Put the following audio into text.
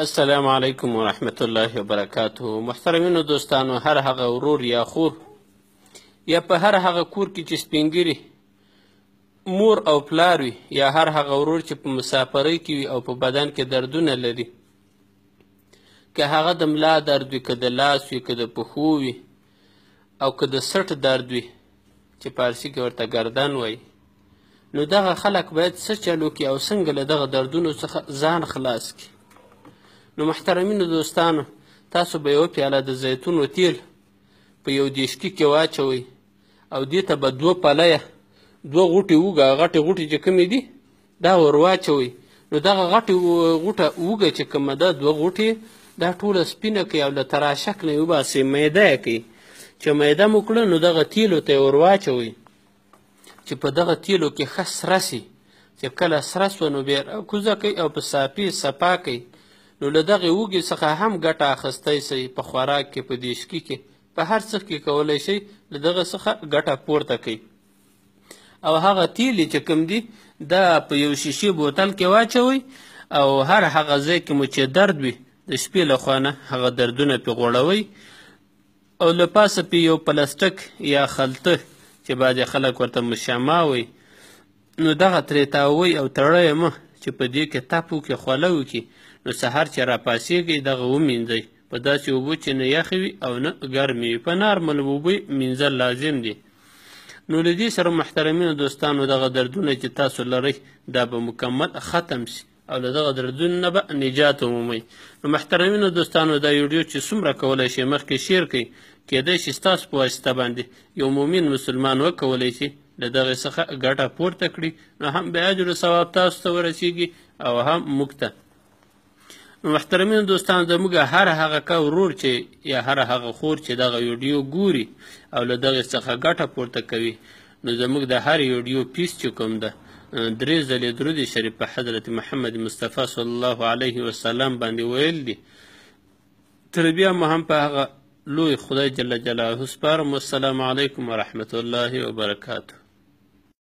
السلام علیکم ورحمت الله وبرکاته محترمینو دوستانو هر هغه ورور یا خور یا په هر هغه کور کې چې سپینګیری مور او پلار وي یا هر هغه ورور چې په مسافرۍ کې وي او په بدن کې دردونه لري که هغه د ملا درد وي که د لاس وي که د پښو وي او که د سټ درد وي چې پارسي کې ورته ګردن وایي نو دغه خلک باید څه چلو کړي او څنګه له دغه دردونو څخه ځان خلاص کړي نو محترمینو دوستانو تاسو به یوه پیاله د زیتونو تیل په یو دیشکي کې واچوئ او دې ته به دوه پلیه دوه غوټې وږه غټې غوټې چې کومې دي دا ور واچوئ نو دغه غټې غوټه وږه چې کومه ده دوه غوټې دا ټوله سپینه کوي او له تراشک نه یې وباسئ میده یې کوي چې میده مو کړه نو دغه تیلو ته یې ور واچوئ چې په دغه تیلو کې ښه سره سي چې کله سره سوه نو بیا کوزه کوي او په صافي صفا کوي نو له دغې وږي څخه هم ګټه اخیستی سئ په خوراک کې په دیشکي کې په هر څه کې کولی شئ له دغه څخه ګټه پورته کړئ او هغه تیلې چې کوم دي دا په یو شیشې بوتل کې واچوئ او هر هغه ځای کې مو چې درد وي د شپې لخوا نه هغه دردونه پې غوړوئ او له پاسه پې یو پلاستیک یا خلطه چې بعضې خلک ورته مشامه وي نو دغه ترې تاوئ او تړی مه چې په دې کې تپ وکړي خوله وکړي نو سهار چې راپاسېږئ دغه ومینځئ په داسې اوبو چې نه یخې وي او نه ګرمې وي په نارمل اوبو مینځل لازم دي نو له دې سره محترمینو دوستانو دغه دردونه چې تاسو لرئ دا به مکمل ختم شي او له دغه دردونو نه به نجات ومومئ نو محترمینو دوستانو دا ویډیو چې څومره کولی شئ مخکې شیر کړئ کیدای شي ستاسو په واسطه باندې یو مومن مسلمان وکولی شي له دغې څخه ګټه پورته کړي نو هم به اجر ثواب تاسو ته ورسیږي او هم موږ ته محترمین دوستان زموږ هر هغه کا ورور چې یا هر هغه خور چې دغه ویډیو ګوري او له دغې څخه ګټه پورته کوي نو زموږ د هر ویډیو پیس چې کوم ده درې ځلې درود شریف په حضرت محمد مصطفی صلی الله علیه وسلم باندې ویل دي تر بیا مو هم په هغه لوی خدای جل جلاله سپارم والسلام علیکم ورحمة الله وبرکاته